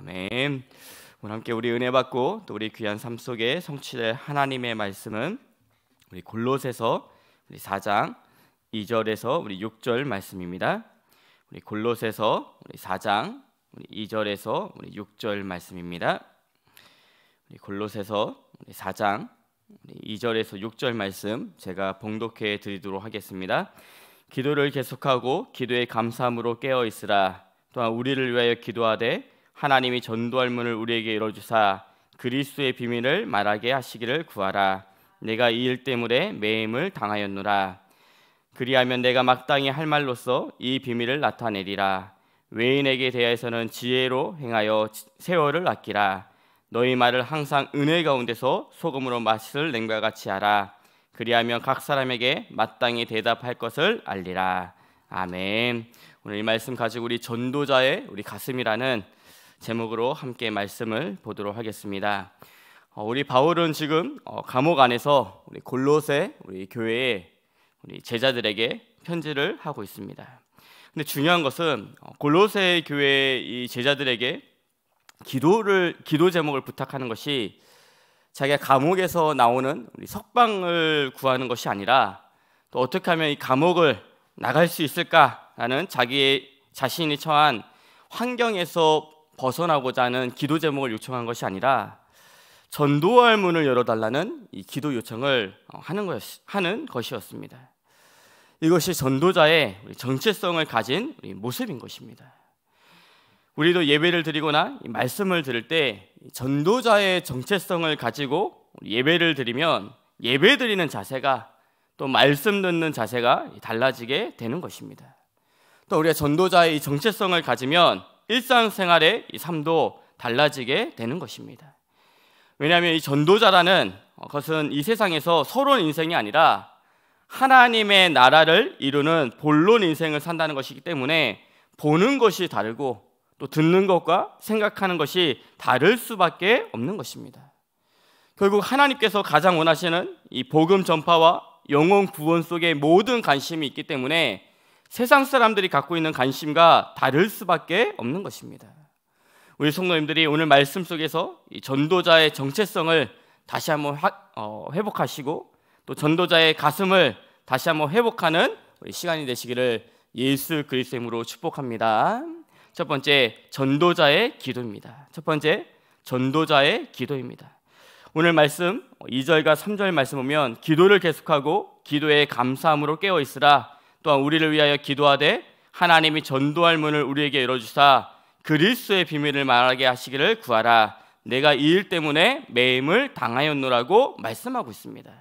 아멘. 오늘 함께 우리 은혜 받고 또 우리 귀한 삶 속에 성취될 하나님의 말씀은 우리 골로새서 우리 4장 2절에서 우리 6절 말씀입니다. 우리 골로새서 우리 4장 우리 2절에서 우리 6절 말씀입니다. 우리 골로새서 우리 4장 우리 2절에서 6절 말씀 제가 봉독해 드리도록 하겠습니다. 기도를 계속하고 기도의 감사함으로 깨어 있으라. 또한 우리를 위하여 기도하되 하나님이 전도할 문을 우리에게 열어주사 그리스도의 비밀을 말하게 하시기를 구하라. 내가 이 일 때문에 매임을 당하였노라. 그리하면 내가 마땅히 할 말로서 이 비밀을 나타내리라. 외인에게 대하여서는 지혜로 행하여 세월을 아끼라. 너희 말을 항상 은혜 가운데서 소금으로 맛을 냉과 같이 하라. 그리하면 각 사람에게 마땅히 대답할 것을 알리라. 아멘. 오늘 이 말씀 가지고 우리 전도자의 우리 가슴이라는 제목으로 함께 말씀을 보도록 하겠습니다. 어, 우리 바울은 지금 어, 감옥 안에서 우리 골로새 우리 교회에 우리 제자들에게 편지를 하고 있습니다. 근데 중요한 것은 어, 골로새 교회 이 제자들에게 기도를 기도 제목을 부탁하는 것이 자기가 감옥에서 나오는 우리 석방을 구하는 것이 아니라 또 어떻게 하면 이 감옥을 나갈 수 있을까라는 자기의 자신이 처한 환경에서 벗어나고자 하는 기도 제목을 요청한 것이 아니라 전도할 문을 열어달라는 이 기도 요청을 어, 하는, 것, 하는 것이었습니다. 이것이 전도자의 정체성을 가진 모습인 것입니다. 우리도 예배를 드리거나 말씀을 들을 때 전도자의 정체성을 가지고 예배를 드리면 예배 드리는 자세가 또 말씀 듣는 자세가 달라지게 되는 것입니다. 또 우리가 전도자의 정체성을 가지면 일상생활의 이 삶도 달라지게 되는 것입니다. 왜냐하면 이 전도자라는 것은 이 세상에서 서론 인생이 아니라 하나님의 나라를 이루는 본론 인생을 산다는 것이기 때문에 보는 것이 다르고 또 듣는 것과 생각하는 것이 다를 수밖에 없는 것입니다. 결국 하나님께서 가장 원하시는 이 복음 전파와 영혼 구원 속의 모든 관심이 있기 때문에 세상 사람들이 갖고 있는 관심과 다를 수밖에 없는 것입니다. 우리 성도님들이 오늘 말씀 속에서 전도자의 정체성을 다시 한번 하, 어, 회복하시고 또 전도자의 가슴을 다시 한번 회복하는 시간이 되시기를 예수 그리스도의 으로 축복합니다. 첫 번째 전도자의 기도입니다. 첫 번째 전도자의 기도입니다. 오늘 말씀 2절과 3절 말씀 보면 기도를 계속하고 기도의 감사함으로 깨어 있으라 또한 우리를 위하여 기도하되 하나님이 전도할 문을 우리에게 열어주사 그리스의 비밀을 말하게 하시기를 구하라. 내가 이 일 때문에 매임을 당하였노라고 말씀하고 있습니다.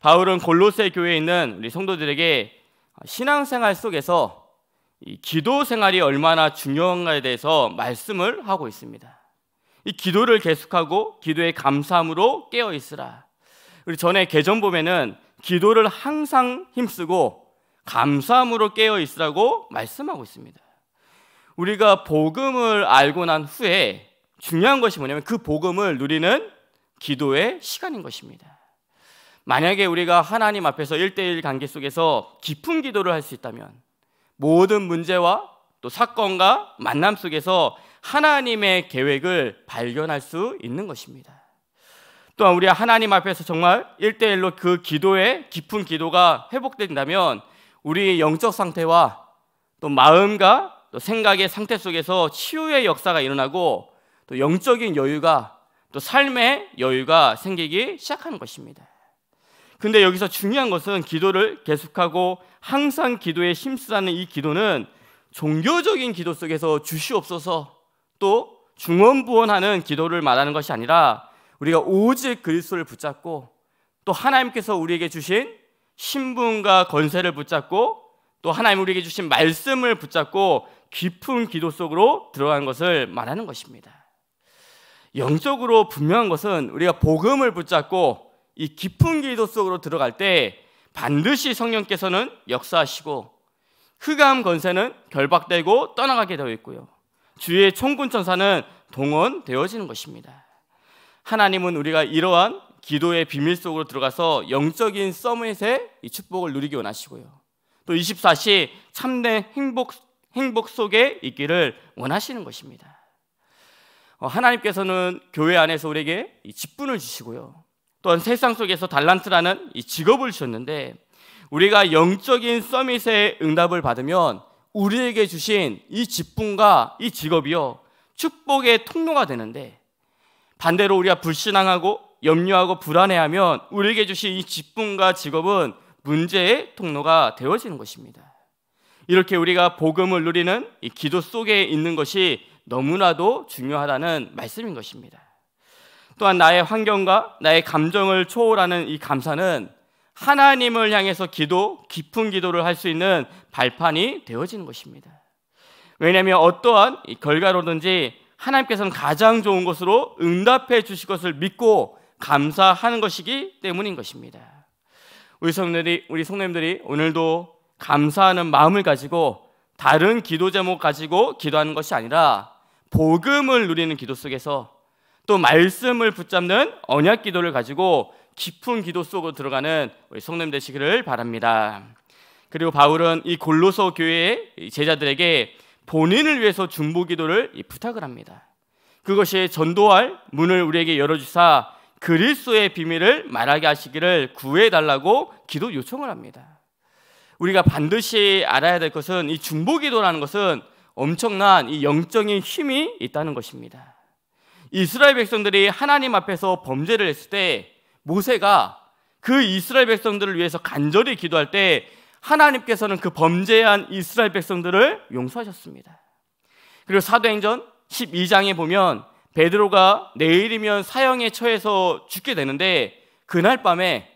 바울은 골로새 교회에 있는 우리 성도들에게 신앙생활 속에서 이 기도 생활이 얼마나 중요한가에 대해서 말씀을 하고 있습니다. 이 기도를 계속하고 기도의 감사함으로 깨어 있으라. 우리 전에 개전 보면은 기도를 항상 힘쓰고 감사함으로 깨어 있으라고 말씀하고 있습니다. 우리가 복음을 알고 난 후에 중요한 것이 뭐냐면 그 복음을 누리는 기도의 시간인 것입니다. 만약에 우리가 하나님 앞에서 1대1 관계 속에서 깊은 기도를 할 수 있다면 모든 문제와 또 사건과 만남 속에서 하나님의 계획을 발견할 수 있는 것입니다. 또한 우리 하나님 앞에서 정말 1대1로 그 기도에 깊은 기도가 회복된다면 우리의 영적 상태와 또 마음과 또 생각의 상태 속에서 치유의 역사가 일어나고 또 영적인 여유가 또 삶의 여유가 생기기 시작하는 것입니다. 근데 여기서 중요한 것은 기도를 계속하고 항상 기도에 힘쓰라는 이 기도는 종교적인 기도 속에서 주시옵소서 또 중원부원하는 기도를 말하는 것이 아니라 우리가 오직 그리스도를 붙잡고 또 하나님께서 우리에게 주신 신분과 권세를 붙잡고 또 하나님 우리에게 주신 말씀을 붙잡고 깊은 기도 속으로 들어간 것을 말하는 것입니다. 영적으로 분명한 것은 우리가 복음을 붙잡고 이 깊은 기도 속으로 들어갈 때 반드시 성령께서는 역사하시고 흑암 권세는 결박되고 떠나가게 되어 있고요. 주의 총군 천사는 동원되어지는 것입니다. 하나님은 우리가 이러한 기도의 비밀 속으로 들어가서 영적인 서밋이 축복을 누리기 원하시고요. 또 24시 참된 행복 행복 속에 있기를 원하시는 것입니다. 어, 하나님께서는 교회 안에서 우리에게 이 직분을 주시고요. 또한 세상 속에서 달란트라는 이 직업을 주셨는데 우리가 영적인 서밋에 응답을 받으면 우리에게 주신 이 직분과 이 직업이요 축복의 통로가 되는데 반대로 우리가 불신앙하고 염려하고 불안해하면 우리에게 주신 이 직분과 직업은 문제의 통로가 되어지는 것입니다. 이렇게 우리가 복음을 누리는 이 기도 속에 있는 것이 너무나도 중요하다는 말씀인 것입니다. 또한 나의 환경과 나의 감정을 초월하는 이 감사는 하나님을 향해서 기도, 깊은 기도를 할 수 있는 발판이 되어지는 것입니다. 왜냐하면 어떠한 결과로든지 하나님께서는 가장 좋은 것으로 응답해 주실 것을 믿고 감사하는 것이기 때문인 것입니다. 우리 성님들이 우리 성님들이 오늘도 감사하는 마음을 가지고 다른 기도 제목 가지고 기도하는 것이 아니라 복음을 누리는 기도 속에서 또 말씀을 붙잡는 언약 기도를 가지고 깊은 기도 속으로 들어가는 우리 성님 되시기를 바랍니다. 그리고 바울은 이 골로서 교회의 제자들에게 본인을 위해서 중보 기도를 부탁을 합니다. 그것이 전도할 문을 우리에게 열어주사 그리스도의 비밀을 말하게 하시기를 구해 달라고 기도 요청을 합니다. 우리가 반드시 알아야 될 것은 이 중보 기도라는 것은 엄청난 이 영적인 힘이 있다는 것입니다. 이스라엘 백성들이 하나님 앞에서 범죄를 했을 때 모세가 그 이스라엘 백성들을 위해서 간절히 기도할 때 하나님께서는 그 범죄한 이스라엘 백성들을 용서하셨습니다. 그리고 사도행전 12장에 보면 베드로가 내일이면 사형에 처해서 죽게 되는데 그날 밤에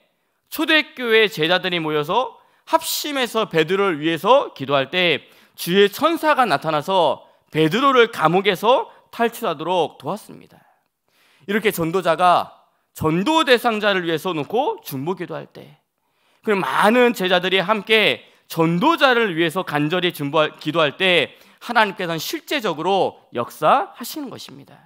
초대교회 제자들이 모여서 합심해서 베드로를 위해서 기도할 때 주의 천사가 나타나서 베드로를 감옥에서 탈출하도록 도왔습니다. 이렇게 전도자가 전도 대상자를 위해서 놓고 중보 기도할 때 그리고 많은 제자들이 함께 전도자를 위해서 간절히 중보 기도할 때 하나님께서는 실제적으로 역사하시는 것입니다.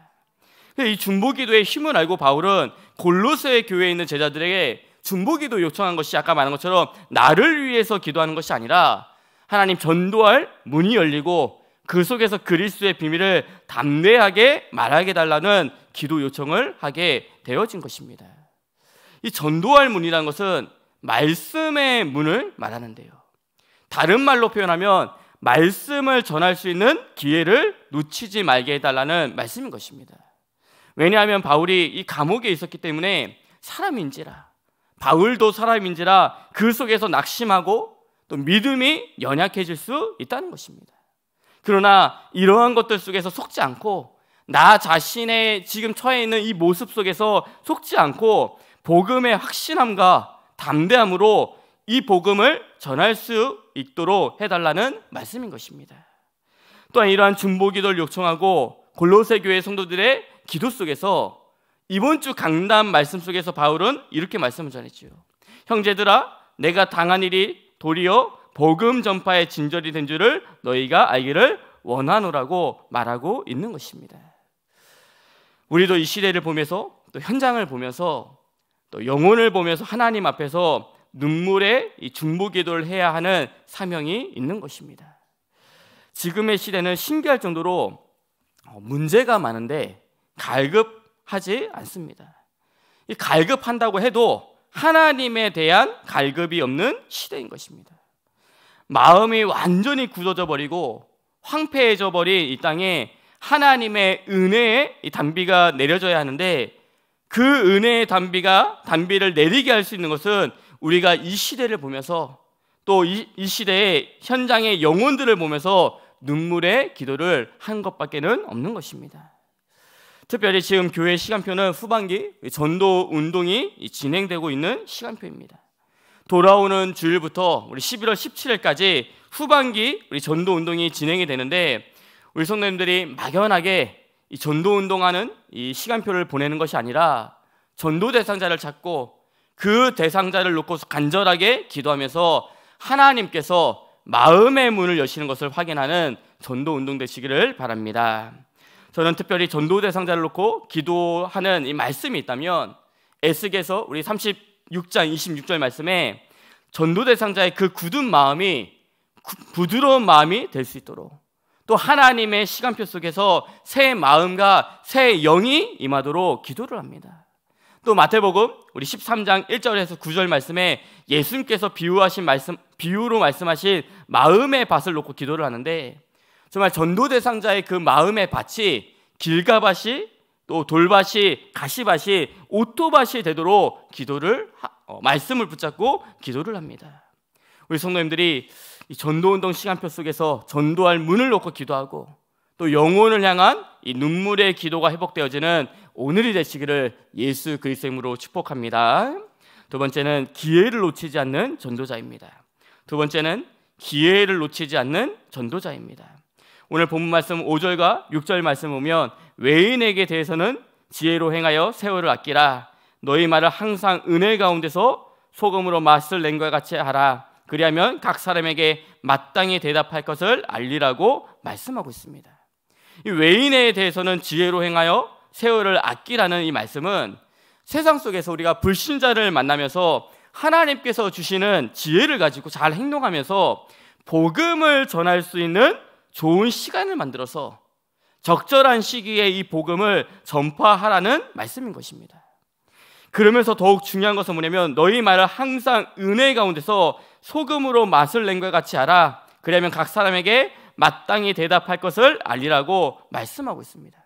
이 중보기도의 힘을 알고 바울은 골로새 교회에 있는 제자들에게 중보기도 요청한 것이 아까 말한 것처럼 나를 위해서 기도하는 것이 아니라 하나님 전도할 문이 열리고 그 속에서 그리스도의 비밀을 담대하게 말하게 달라는 기도 요청을 하게 되어진 것입니다. 이 전도할 문이라는 것은 말씀의 문을 말하는데요. 다른 말로 표현하면 말씀을 전할 수 있는 기회를 놓치지 말게 해달라는 말씀인 것입니다. 왜냐하면 바울이 이 감옥에 있었기 때문에 사람인지라 바울도 사람인지라 그 속에서 낙심하고 또 믿음이 연약해질 수 있다는 것입니다. 그러나 이러한 것들 속에서 속지 않고 나 자신의 지금 처해 있는 이 모습 속에서 속지 않고 복음의 확신함과 담대함으로 이 복음을 전할 수 있도록 해달라는 말씀인 것입니다. 또한 이러한 중보기도를 요청하고 골로새 교회 성도들의 기도 속에서 이번 주 강단 말씀 속에서 바울은 이렇게 말씀을 전했지요. 형제들아, 내가 당한 일이 도리어 복음 전파의 진절이 된 줄을 너희가 알기를 원하노라고 말하고 있는 것입니다. 우리도 이 시대를 보면서 또 현장을 보면서 또 영혼을 보면서 하나님 앞에서 눈물의 중보 기도를 해야 하는 사명이 있는 것입니다. 지금의 시대는 신기할 정도로 문제가 많은데 갈급하지 않습니다. 갈급한다고 해도 하나님에 대한 갈급이 없는 시대인 것입니다. 마음이 완전히 굳어져 버리고 황폐해져 버린 이 땅에 하나님의 은혜의 단비가 내려져야 하는데 그 은혜의 단비가 단비를 내리게 할 수 있는 것은 우리가 이 시대를 보면서 또이 이 시대의 현장의 영혼들을 보면서 눈물의 기도를 한 것밖에는 없는 것입니다. 특별히 지금 교회 시간표는 후반기 전도 운동이 진행되고 있는 시간표입니다. 돌아오는 주일부터 우리 11월 17일까지 후반기 우리 전도 운동이 진행이 되는데 우리 성도님들이 막연하게 이 전도 운동하는 이 시간표를 보내는 것이 아니라 전도 대상자를 찾고 그 대상자를 놓고 간절하게 기도하면서 하나님께서 마음의 문을 여시는 것을 확인하는 전도 운동 되시기를 바랍니다. 저는 특별히 전도 대상자를 놓고 기도하는 이 말씀이 있다면 에스겔서 우리 36장 26절 말씀에 전도 대상자의 그 굳은 마음이 부드러운 마음이 될 수 있도록 또 하나님의 시간표 속에서 새 마음과 새 영이 임하도록 기도를 합니다. 또 마태복음 우리 13장 1절에서 9절 말씀에 예수님께서 비유하신 말씀 비유로 말씀하신 마음의 밭을 놓고 기도를 하는데 정말 전도 대상자의 그 마음의 밭이 길가밭이 또 돌밭이 가시밭이 오토밭이 되도록 기도를 하, 어, 말씀을 붙잡고 기도를 합니다. 우리 성도님들이 이 전도운동 시간표 속에서 전도할 문을 놓고 기도하고 또 영혼을 향한 이 눈물의 기도가 회복되어지는 오늘이 되시기를 예수 그리스도의 이름으로 축복합니다. 두 번째는 기회를 놓치지 않는 전도자입니다. 두 번째는 기회를 놓치지 않는 전도자입니다. 오늘 본문 말씀 5절과 6절 말씀 보면 외인에게 대해서는 지혜로 행하여 세월을 아끼라 너희 말을 항상 은혜 가운데서 소금으로 맛을 낸것 같이 하라 그리하면 각 사람에게 마땅히 대답할 것을 알리라고 말씀하고 있습니다 외인에 대해서는 지혜로 행하여 세월을 아끼라는 이 말씀은 세상 속에서 우리가 불신자를 만나면서 하나님께서 주시는 지혜를 가지고 잘 행동하면서 복음을 전할 수 있는 좋은 시간을 만들어서 적절한 시기에 이 복음을 전파하라는 말씀인 것입니다. 그러면서 더욱 중요한 것은 뭐냐면 너희 말을 항상 은혜 가운데서 소금으로 맛을 낸 것 같이 알아. 그러면 각 사람에게 마땅히 대답할 것을 알리라고 말씀하고 있습니다.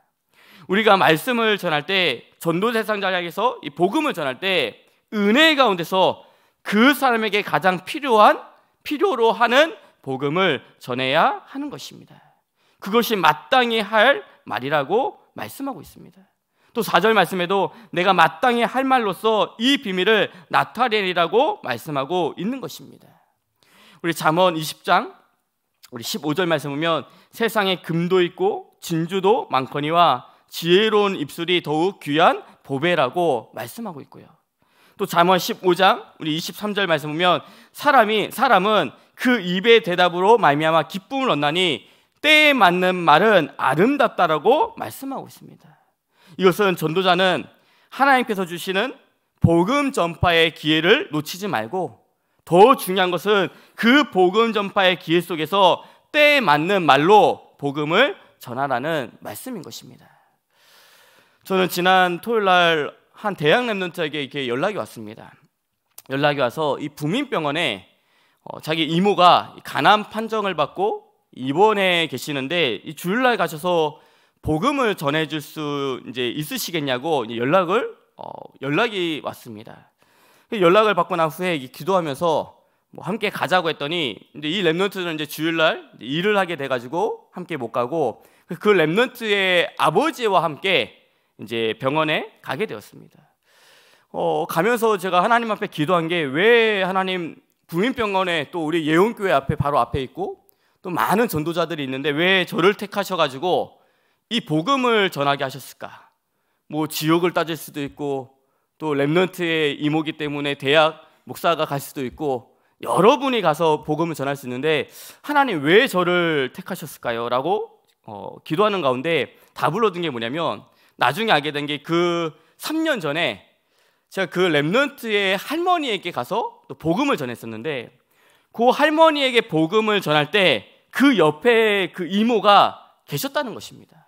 우리가 말씀을 전할 때 전도 대상자에서이 복음을 전할 때 은혜 가운데서 그 사람에게 가장 필요한 필요로 하는 복음을 전해야 하는 것입니다. 그것이 마땅히 할 말이라고 말씀하고 있습니다. 또 4절 말씀에도 내가 마땅히 할 말로서 이 비밀을 나타내리라고 말씀하고 있는 것입니다. 우리 잠언 20장 우리 15절 말씀 보면 세상에 금도 있고 진주도 많거니와 지혜로운 입술이 더욱 귀한 보배라고 말씀하고 있고요. 또 잠언 15장 우리 23절 말씀 보면 사람이 사람은 그 입의 대답으로 말미암아 기쁨을 얻나니 때에 맞는 말은 아름답다라고 말씀하고 있습니다. 이것은 전도자는 하나님께서 주시는 복음 전파의 기회를 놓치지 말고 더 중요한 것은 그 복음 전파의 기회 속에서 때에 맞는 말로 복음을 전하라는 말씀인 것입니다. 저는 지난 토요일 날한 대학 랩런트에게 이렇게 연락이 왔습니다. 연락이 와서 이 부민병원에 어, 자기 이모가 가난 판정을 받고 입원해 계시는데 이 주일날 가셔서 복음을 전해줄 수 이제 있으시겠냐고 이제 연락을 어, 연락이 왔습니다. 그 연락을 받고 난 후에 기도하면서 뭐 함께 가자고 했더니 이제 이 랩런트는 이제 주일날 일을 하게 돼가지고 함께 못 가고 그, 그 랩런트의 아버지와 함께 이제 병원에 가게 되었습니다. 어, 가면서 제가 하나님 앞에 기도한 게 왜 하나님 부민병원에 또 우리 예원교회 앞에 바로 앞에 있고 또 많은 전도자들이 있는데 왜 저를 택하셔가지고 이 복음을 전하게 하셨을까? 뭐 지옥을 따질 수도 있고 또 랩런트의 이모기 때문에 대학 목사가 갈 수도 있고 여러분이 가서 복음을 전할 수 있는데 하나님 왜 저를 택하셨을까요? 라고 어, 기도하는 가운데 답을 얻은 게 뭐냐면 나중에 알게 된 게 그 3년 전에 제가 그 랩런트의 할머니에게 가서 또 복음을 전했었는데 그 할머니에게 복음을 전할 때 그 옆에 그 이모가 계셨다는 것입니다.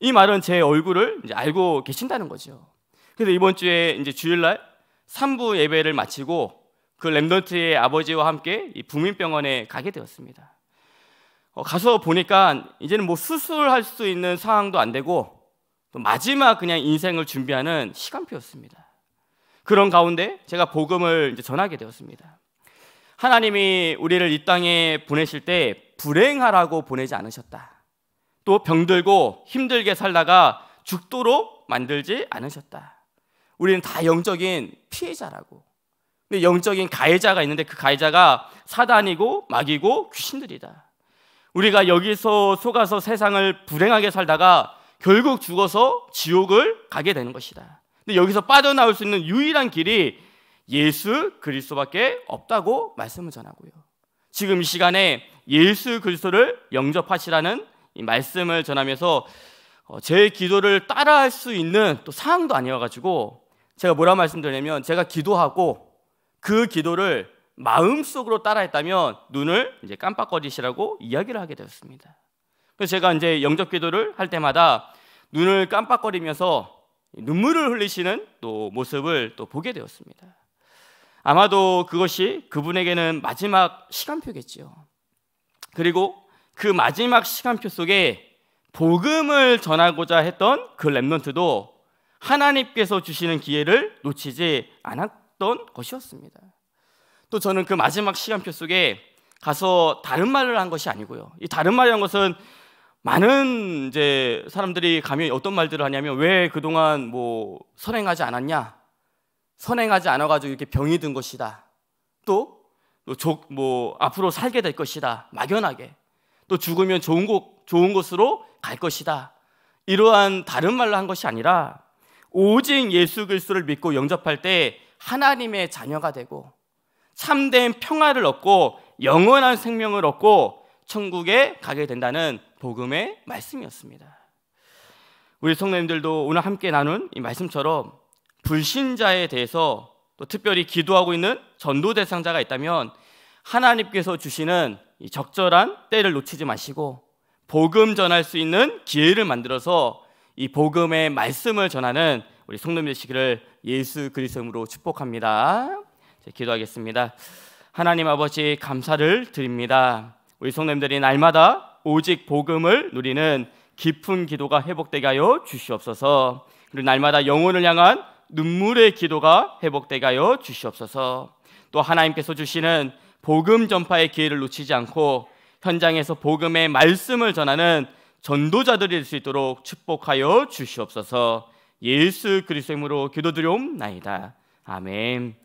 이 말은 제 얼굴을 이제 알고 계신다는 거죠. 그래서 이번 주에 이제 주일날 3부 예배를 마치고 그 랩넌트의 아버지와 함께 이 부민병원에 가게 되었습니다. 어, 가서 보니까 이제는 뭐 수술할 수 있는 상황도 안 되고 마지막 그냥 인생을 준비하는 시간표였습니다. 그런 가운데 제가 복음을 이제 전하게 되었습니다. 하나님이 우리를 이 땅에 보내실 때 불행하라고 보내지 않으셨다. 또 병들고 힘들게 살다가 죽도록 만들지 않으셨다. 우리는 다 영적인 피해자라고. 근데 영적인 가해자가 있는데 그 가해자가 사단이고 마귀고 귀신들이다. 우리가 여기서 속아서 세상을 불행하게 살다가 결국 죽어서 지옥을 가게 되는 것이다. 근데 여기서 빠져나올 수 있는 유일한 길이 예수 그리스도밖에 없다고 말씀을 전하고요. 지금 이 시간에 예수 그리스도를 영접하시라는 말씀을 전하면서 어, 제 기도를 따라할 수 있는 또 상황도 아니어가지고 제가 뭐라 말씀드리냐면 제가 기도하고 그 기도를 마음속으로 따라했다면 눈을 이제 깜빡거리시라고 이야기를 하게 되었습니다. 그래서 제가 이제 영접 기도를 할 때마다 눈을 깜빡거리면서 눈물을 흘리시는 또 모습을 또 보게 되었습니다. 아마도 그것이 그분에게는 마지막 시간표겠지요. 그리고 그 마지막 시간표 속에 복음을 전하고자 했던 그 랩런트도 하나님께서 주시는 기회를 놓치지 않았던 것이었습니다. 또 저는 그 마지막 시간표 속에 가서 다른 말을 한 것이 아니고요. 이 다른 말이란 것은 많은 이제 사람들이 가면 어떤 말들을 하냐면 왜 그동안 뭐 선행하지 않았냐? 선행하지 않아 가지고 이렇게 병이 든 것이다. 또뭐 뭐 앞으로 살게 될 것이다. 막연하게. 또 죽으면 좋은 곳 좋은 곳으로 갈 것이다. 이러한 다른 말로 한 것이 아니라 오직 예수 그리스도를 믿고 영접할 때 하나님의 자녀가 되고 참된 평화를 얻고 영원한 생명을 얻고 천국에 가게 된다는 복음의 말씀이었습니다. 우리 성도님들도 오늘 함께 나눈 이 말씀처럼 불신자에 대해서 또 특별히 기도하고 있는 전도 대상자가 있다면 하나님께서 주시는 적절한 때를 놓치지 마시고 복음 전할 수 있는 기회를 만들어서 이 복음의 말씀을 전하는 우리 성도님 되시기를 예수 그리스도로 축복합니다. 기도하겠습니다. 하나님 아버지 감사를 드립니다. 우리 성도님들이 날마다 오직 복음을 누리는 깊은 기도가 회복되게 하여 주시옵소서. 그리고 날마다 영혼을 향한 눈물의 기도가 회복되게 하여 주시옵소서. 또 하나님께서 주시는 복음 전파의 기회를 놓치지 않고 현장에서 복음의 말씀을 전하는 전도자들일수 있도록 축복하여 주시옵소서. 예수 그리스도의 이름으로 기도드려옵나이다. 아멘.